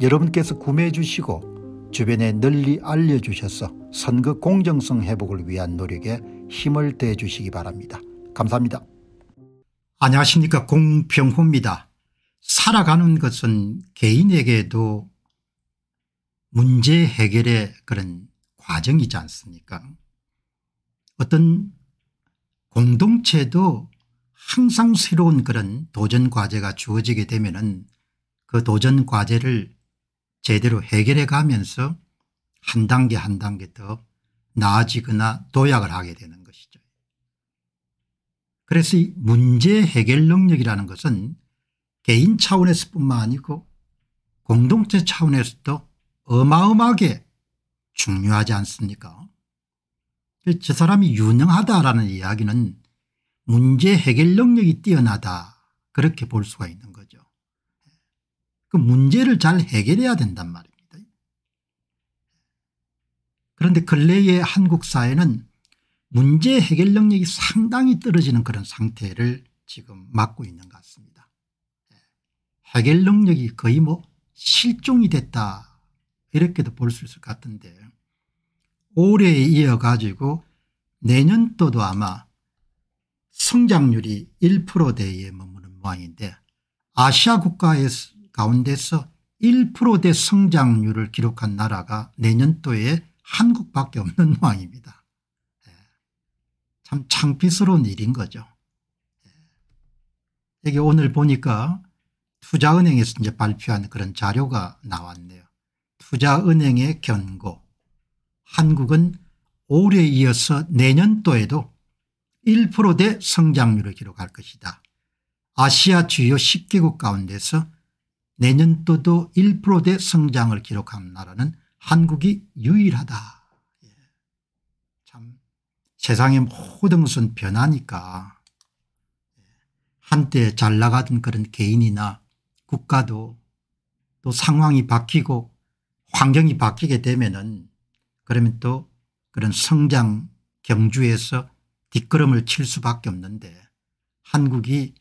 여러분께서 구매해 주시고 주변에 널리 알려주셔서 선거 공정성 회복을 위한 노력에 힘을 대해 주시기 바랍니다. 감사합니다. 안녕하십니까 공병호입니다. 살아가는 것은 개인에게도 문제 해결의 그런 과정이지 않습니까 어떤 공동체도 항상 새로운 그런 도전 과제가 주어지게 되면 은그 도전 과제를 제대로 해결해 가면서 한 단계 한 단계 더 나아지거나 도약을 하게 되는 것이죠. 그래서 이 문제 해결 능력이라는 것은 개인 차원에서 뿐만 아니고 공동체 차원에서도 어마어마하게 중요하지 않습니까 저 사람이 유능하다라는 이야기는 문제 해결 능력이 뛰어나다 그렇게 볼 수가 있는 거죠. 그 문제를 잘 해결해야 된단 말입니다. 그런데 근래의 한국 사회는 문제 해결 능력이 상당히 떨어지는 그런 상태를 지금 맞고 있는 것 같습니다. 해결 능력이 거의 뭐 실종이 됐다 이렇게도 볼 수 있을 것 같은데 올해 이어가지고 내년도도 아마 성장률이 1%대에 머무는 모양인데 아시아 국가에서 가운데서 1%대 성장률을 기록한 나라가 내년도에 한국밖에 없는 모양입니다. 예. 참 창피스러운 일인 거죠. 예. 여기 오늘 보니까 투자은행에서 이제 발표한 그런 자료가 나왔네요. 투자은행의 경고 한국은 올해 이어서 내년도에도 1%대 성장률을 기록할 것이다. 아시아 주요 10개국 가운데서 내년도도 1%대 성장을 기록한 나라는 한국이 유일하다. 예. 참 세상의 모든 것은 변하니까 예. 한때 잘 나가던 그런 개인이나 국가도 또 상황이 바뀌고 환경이 바뀌게 되면은 그러면 또 그런 성장 경주에서 뒷걸음을 칠 수밖에 없는데 한국이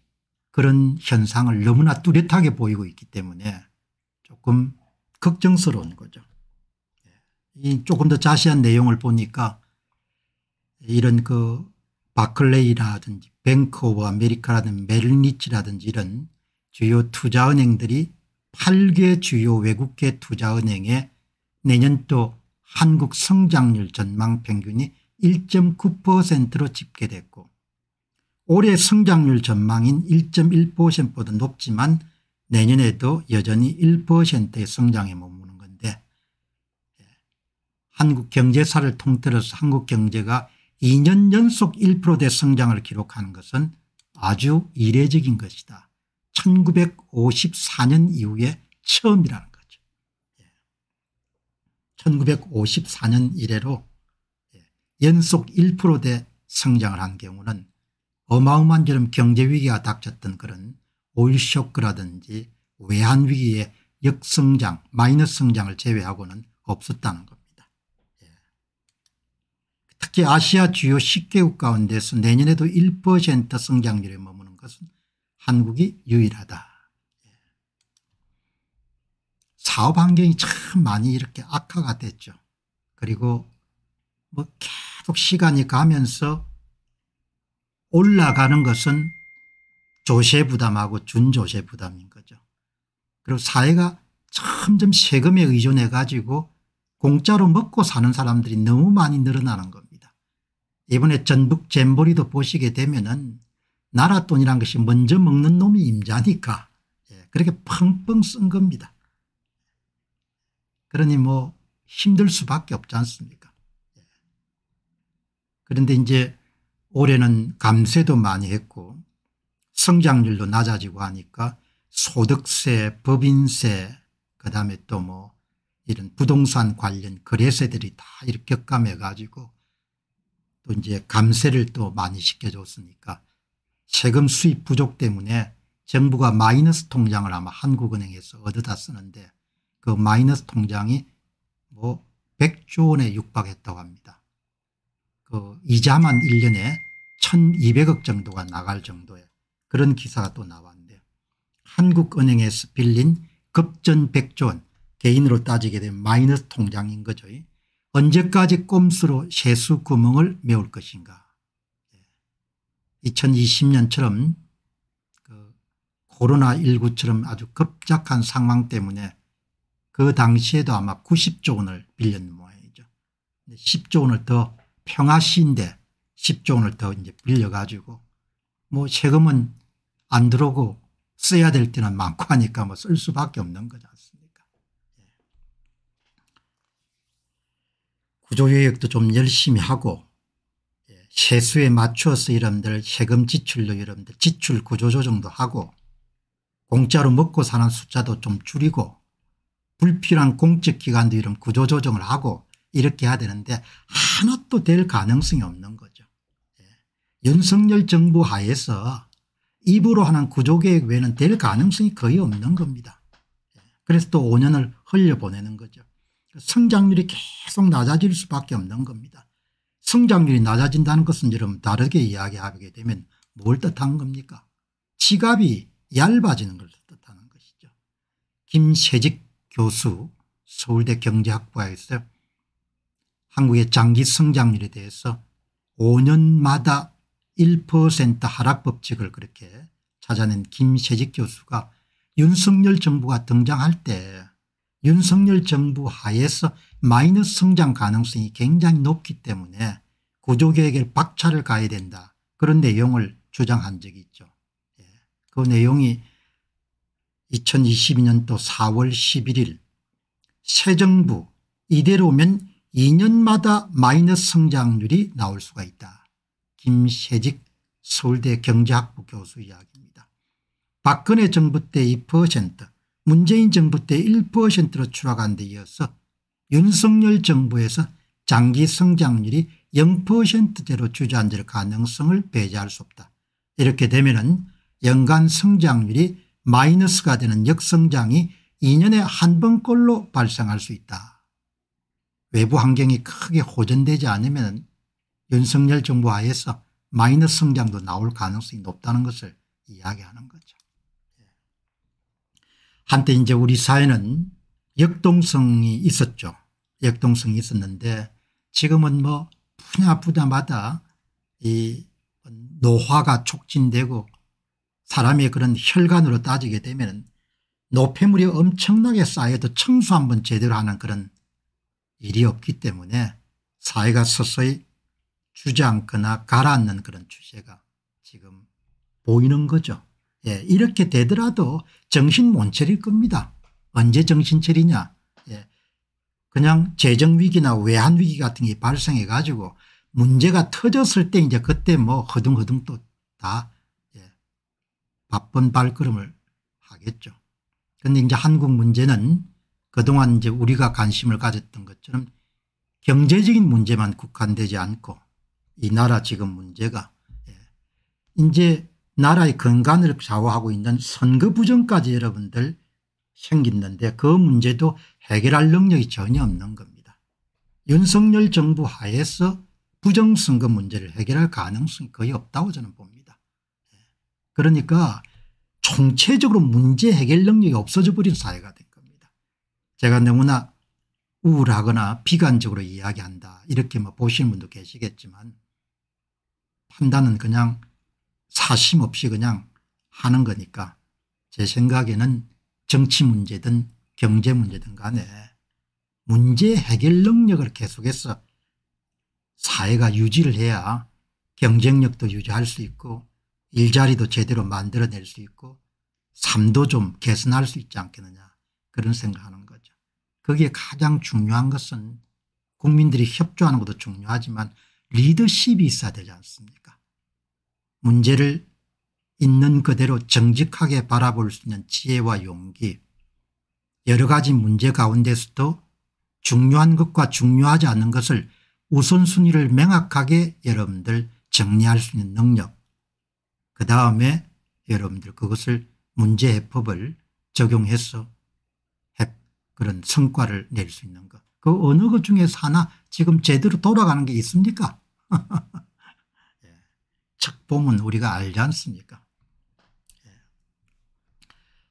그런 현상을 너무나 뚜렷하게 보이고 있기 때문에 조금 걱정스러운 거죠. 예. 이 조금 더 자세한 내용을 보니까 이런 그 바클레이라든지 뱅크 오브 아메리카라든지 메릴리치라든지 이런 주요 투자은행들이 8개 주요 외국계 투자은행의 내년도 한국 성장률 전망 평균이 1.9%로 집계됐고 올해 성장률 전망인 1.1%보다 높지만 내년에도 여전히 1%의 성장에 머무는 건데 한국 경제사를 통틀어서 한국 경제가 2년 연속 1%대 성장을 기록하는 것은 아주 이례적인 것이다. 1954년 이후에 처음이라는 거죠. 1954년 이래로 연속 1%대 성장을 한 경우는 어마어마한 저런 경제위기가 닥쳤던 그런 오일 쇼크라든지 외환위기의 역성장 마이너스 성장을 제외하고는 없었다는 겁니다. 예. 특히 아시아 주요 10개국 가운데서 내년에도 1% 성장률에 머무는 것은 한국이 유일하다. 예. 사업 환경이 참 많이 이렇게 악화가 됐죠. 그리고 뭐 계속 시간이 가면서 올라가는 것은 조세 부담하고 준조세 부담인 거죠. 그리고 사회가 점점 세금에 의존해 가지고 공짜로 먹고 사는 사람들이 너무 많이 늘어나는 겁니다. 이번에 전북 잼버리도 보시게 되면 은 나라 돈이란 것이 먼저 먹는 놈이 임자니까 예, 그렇게 펑펑 쓴 겁니다. 그러니 뭐 힘들 수밖에 없지 않습니까 예. 그런데 이제 올해는 감세도 많이 했고 성장률도 낮아지고 하니까 소득세 법인세 그다음에 또 뭐 이런 부동산 관련 거래세들이 다 이렇게 격감해 가지고 또 이제 감세를 또 많이 시켜줬으니까 세금 수입 부족 때문에 정부가 마이너스 통장을 아마 한국은행에서 얻어다 쓰는데 그 마이너스 통장이 뭐 100조 원에 육박했다고 합니다. 그 이자만 1년에 1200억 정도가 나갈 정도의 그런 기사가 또 나왔는데요. 한국은행에서 빌린 급전 100조 원 개인으로 따지게 되면 마이너스 통장인 거죠. 언제까지 꼼수로 세수 구멍을 메울 것인가 2020년처럼 예. 그 코로나19처럼 아주 급작한 상황 때문에 그 당시에도 아마 90조 원을 빌렸는 모양이죠. 10조 원을 더 평화시인데 10조 원을 더 이제 빌려가지고 뭐 세금은 안 들어오고 써야 될 때는 많고 하니까 뭐쓸 수밖에 없는 거지 않습니까. 예. 구조개혁도 좀 열심히 하고 예, 세수에 맞추어서 여러분들 세금 지출도 여러분들 지출 구조조정도 하고 공짜로 먹고 사는 숫자도 좀 줄이고 불필요한 공적기관도 이런 구조조정을 하고 이렇게 해야 되는데 하나도 될 가능성이 없는 거죠. 예. 윤석열 정부 하에서 입으로 하는 구조계획 외에는 될 가능성이 거의 없는 겁니다. 예. 그래서 또 5년을 흘려보내는 거죠. 성장률이 계속 낮아질 수밖에 없는 겁니다. 성장률이 낮아진다는 것은 여러분 다르게 이야기하게 되면 뭘뜻하 겁니까 지갑이 얇아지는 걸 뜻하는 것이죠. 김세직 교수 서울대 경제학과에서 한국의 장기 성장률에 대해서 5년마다 1% 하락 법칙을 그렇게 찾아낸 김세직 교수가 윤석열 정부가 등장할 때 윤석열 정부 하에서 마이너스 성장 가능성이 굉장히 높기 때문에 구조개혁에 박차를 가야 된다 그런 내용을 주장한 적이 있죠. 예. 그 내용이 2022년도 4월 11일 새 정부 이대로면 2년마다 마이너스 성장률이 나올 수가 있다. 김세직 서울대 경제학부 교수 이야기입니다. 박근혜 정부 때2% 문재인 정부 때 1%로 추락한 데 이어서 윤석열 정부에서 장기 성장률이 0%대로 주저앉을 가능성을 배제할 수 없다. 이렇게 되면 연간 성장률이 마이너스가 되는 역성장이 2년에 한 번꼴로 발생할 수 있다. 외부 환경이 크게 호전되지 않으면 윤석열 정부 하에서 마이너스 성장도 나올 가능성이 높다는 것을 이야기하는 거죠. 예. 한때 이제 우리 사회는 역동성이 있었죠. 역동성이 있었는데 지금은 뭐 분야 분야마다 이 노화가 촉진되고 사람의 그런 혈관으로 따지게 되면 노폐물이 엄청나게 쌓여도 청소 한번 제대로 하는 그런 일이 없기 때문에 사회가 서서히 주저앉거나 가라앉는 그런 추세가 지금 보이는 거죠. 예, 이렇게 되더라도 정신 못 차릴 겁니다. 언제 정신 차리냐. 예, 그냥 재정위기나 외환위기 같은 게 발생해 가지고 문제가 터졌을 때 이제 그때 뭐 허둥허둥 또 다 예, 바쁜 발걸음을 하겠죠. 그런데 이제 한국 문제는 그동안 이제 우리가 관심을 가졌던 것처럼 경제적인 문제만 국한되지 않고 이 나라 지금 문제가 예. 이제 나라의 근간을 좌우하고 있는 선거 부정까지 여러분들 생겼는데 그 문제도 해결할 능력이 전혀 없는 겁니다. 윤석열 정부 하에서 부정선거 문제를 해결할 가능성이 거의 없다고 저는 봅니다. 예. 그러니까 총체적으로 문제 해결 능력이 없어져 버린 사회가 됩니다. 제가 너무나 우울하거나 비관적으로 이야기한다 이렇게 뭐 보시는 분도 계시겠지만 판단은 그냥 사심 없이 그냥 하는 거니까 제 생각에는 정치 문제든 경제 문제든 간에 문제 해결 능력을 계속해서 사회가 유지를 해야 경쟁력도 유지할 수 있고 일자리도 제대로 만들어낼 수 있고 삶도 좀 개선할 수 있지 않겠느냐 그런 생각하는 거기에 가장 중요한 것은 국민들이 협조하는 것도 중요하지만 리더십이 있어야 되지 않습니까 문제를 있는 그대로 정직하게 바라볼 수 있는 지혜와 용기 여러 가지 문제 가운데서도 중요한 것과 중요하지 않은 것을 우선순위를 명확하게 여러분들 정리할 수 있는 능력 그 다음에 여러분들 그것을 문제 해법을 적용해서 그런 성과를 낼 수 있는 것. 그 어느 것 중에서 하나 지금 제대로 돌아가는 게 있습니까? 책봉은 예. 우리가 알지 않습니까? 예.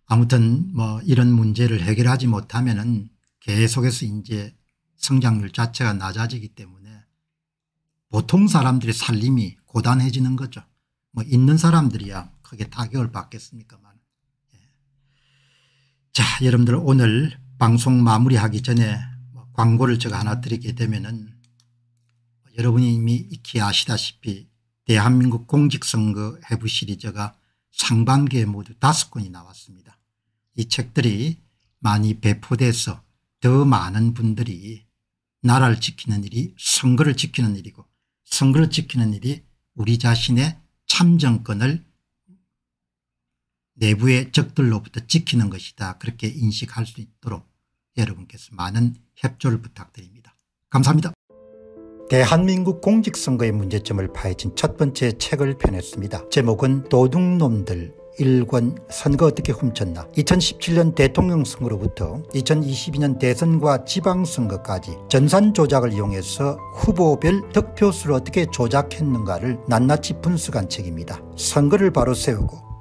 아무튼 뭐 이런 문제를 해결하지 못하면 계속해서 이제 성장률 자체가 낮아지기 때문에 보통 사람들의 살림이 고단해지는 거죠. 뭐 있는 사람들이야 크게 타격을 받겠습니까만. 예. 자 여러분들 오늘 방송 마무리하기 전에 뭐 광고를 제가 하나 드리게 되면은 여러분이 이미 익히 아시다시피 대한민국 공직선거 해부 시리즈가 상반기에 모두 다섯 권이 나왔습니다. 이 책들이 많이 배포돼서 더 많은 분들이 나라를 지키는 일이 선거를 지키는 일이고 선거를 지키는 일이 우리 자신의 참정권을 내부의 적들로부터 지키는 것이다. 그렇게 인식할 수 있도록 여러분께서 많은 협조를 부탁드립니다. 감사합니다. 대한민국 공직선거의 문제점을 파헤친 첫 번째 책을 펴냈습니다. 제목은 도둑놈들 일권 선거 어떻게 훔쳤나 2017년 대통령 선거로부터 2022년 대선과 지방선거까지 전산 조작을 이용해서 후보별 득표수를 어떻게 조작했는가를 낱낱이 분석한 책입니다. 선거를 바로 세우고